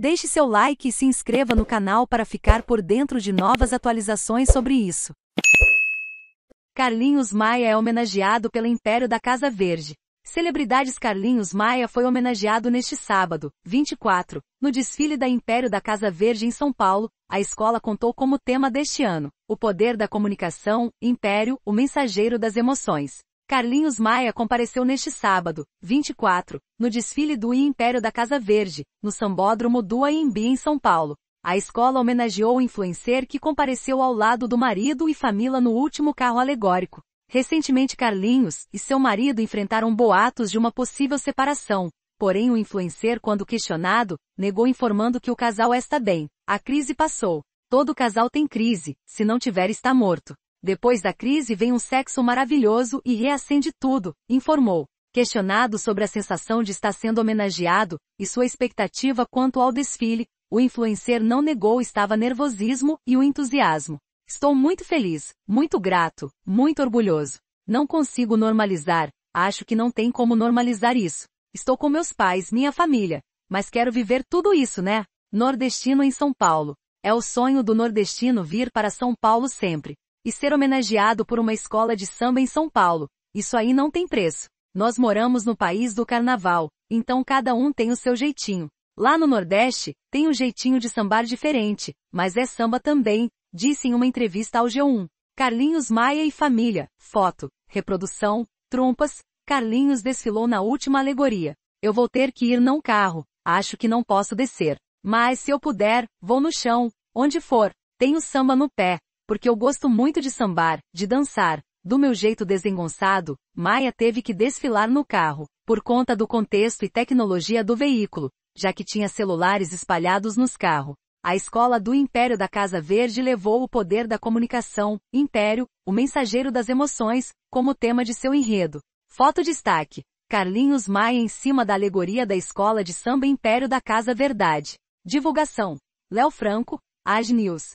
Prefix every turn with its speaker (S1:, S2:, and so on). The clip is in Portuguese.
S1: Deixe seu like e se inscreva no canal para ficar por dentro de novas atualizações sobre isso. Carlinhos Maia é homenageado pelo Império da Casa Verde. Celebridades Carlinhos Maia foi homenageado neste sábado, 24, no desfile da Império da Casa Verde em São Paulo. A escola contou como tema deste ano: O Poder da Comunicação, Império, o Mensageiro das Emoções. Carlinhos Maia compareceu neste sábado, 24, no desfile do I Império da Casa Verde, no Sambódromo do Aimbi em São Paulo. A escola homenageou o influencer que compareceu ao lado do marido e família no último carro alegórico. Recentemente Carlinhos e seu marido enfrentaram boatos de uma possível separação, porém o influencer quando questionado, negou informando que o casal está bem. A crise passou. Todo casal tem crise, se não tiver está morto. Depois da crise vem um sexo maravilhoso e reacende tudo, informou. Questionado sobre a sensação de estar sendo homenageado e sua expectativa quanto ao desfile, o influencer não negou estava nervosismo e o entusiasmo. Estou muito feliz, muito grato, muito orgulhoso. Não consigo normalizar, acho que não tem como normalizar isso. Estou com meus pais, minha família, mas quero viver tudo isso, né? Nordestino em São Paulo. É o sonho do nordestino vir para São Paulo sempre e ser homenageado por uma escola de samba em São Paulo. Isso aí não tem preço. Nós moramos no país do carnaval, então cada um tem o seu jeitinho. Lá no Nordeste, tem um jeitinho de sambar diferente, mas é samba também, disse em uma entrevista ao G1. Carlinhos Maia e família, foto, reprodução, trompas, Carlinhos desfilou na última alegoria. Eu vou ter que ir num carro, acho que não posso descer. Mas se eu puder, vou no chão, onde for. Tenho samba no pé, porque eu gosto muito de sambar, de dançar, do meu jeito desengonçado, Maia teve que desfilar no carro, por conta do contexto e tecnologia do veículo, já que tinha celulares espalhados nos carros. A escola do Império da Casa Verde levou o poder da comunicação, Império, o mensageiro das emoções, como tema de seu enredo. Foto destaque. Carlinhos Maia em cima da alegoria da escola de samba Império da Casa Verdade. Divulgação. Léo Franco, Ag News.